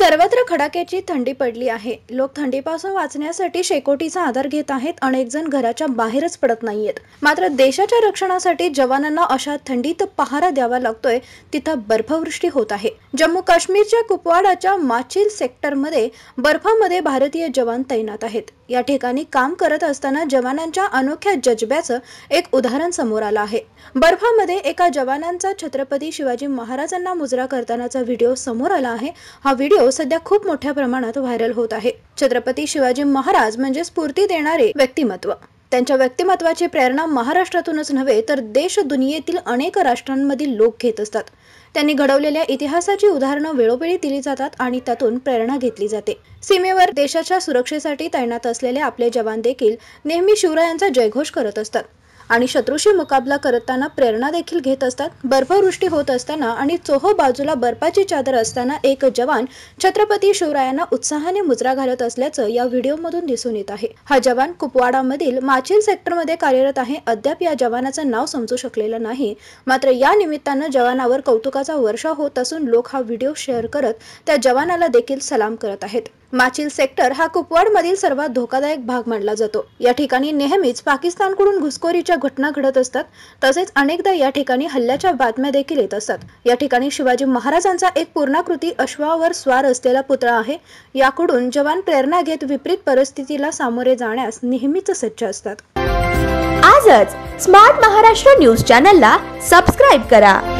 सर्वत्र खडाक्याची थंडी पडली आहे लोक थंडीपासून वाचण्यासाठी शेकोटीचा आधार घेत आहेत अनेक जण घराच्या बाहेरच पडत नाहीयेत मात्र देशाच्या रक्षणासाठी जवानांना अशा थंडीत पहारा द्यावा लागतोय तिथं बर्फवृष्टी होत आहे जम्मू काश्मीरच्या कुपवाडाच्या माचिल सेक्टरमध्ये बर्फामध्ये भारतीय जवान तैनात आहेत या ठिकाणी काम करत असताना जवानांच्या अनोख्या जज्ब्याचं एक उदाहरण समोर आलं आहे बर्फामध्ये एका जवानांचा छत्रपती शिवाजी महाराजांना मुजरा करतानाचा व्हिडिओ समोर आला आहे हा व्हिडिओ सध्या खूप मोठ्या प्रमाणात व्हायरल होत आहे छत्रपती शिवाजी महाराज म्हणजे स्फूर्ती देणारे व्यक्तिमत्व त्यांच्या व्यक्तिमत्वाची प्रेरणा महाराष्ट्रातूनच नव्हे तर देश दुनियेतील अनेक राष्ट्रांमधील लोक घेत असतात त्यांनी घडवलेल्या इतिहासाची उदाहरणं वेळोवेळी दिली जातात आणि त्यातून प्रेरणा घेतली जाते सीमेवर देशाच्या सुरक्षेसाठी तैनात असलेले आपले जवान देखील नेहमी शिवरायांचा जयघोष करत असतात आणि शत्रूशी मुकाबला करताना प्रेरणा देखील घेत असतात बर्फवृष्टी होत असताना आणि चोहो बाजूला बर्फाची चादर असताना एक जवान छत्रपती शिवरायांना उत्साहाने मुजरा घालत असल्याचं या व्हिडिओमधून दिसून येत आहे हा जवान कुपवाडामधील माचिल सेक्टरमध्ये कार्यरत आहे अद्याप या जवानाचं नाव समजू शकलेलं नाही मात्र या निमित्तानं जवानावर कौतुकाचा वर्षा होत असून लोक हा व्हिडिओ शेअर करत त्या जवानाला देखील सलाम करत आहेत माचिल सेक्टर हा कुपवाडमधील सर्वात धोकादायक भाग मानला जातो या ठिकाणी नेहमीच पाकिस्तानकडून घुसखोरीच्या घटना घडत असतात तसेच अनेकदा या ठिकाणी हल्ल्याच्या बातम्या देखील येत असतात या ठिकाणी शिवाजी महाराजांचा एक पूर्णाकृती अश्वावर स्वार असलेला पुतळा आहे याकडून जवान प्रेरणा घेत विपरीत परिस्थितीला सामोरे जाण्यास नेहमीच सज्ज असतात आजच स्मार्ट महाराष्ट्र न्यूज चॅनलला सबस्क्राईब करा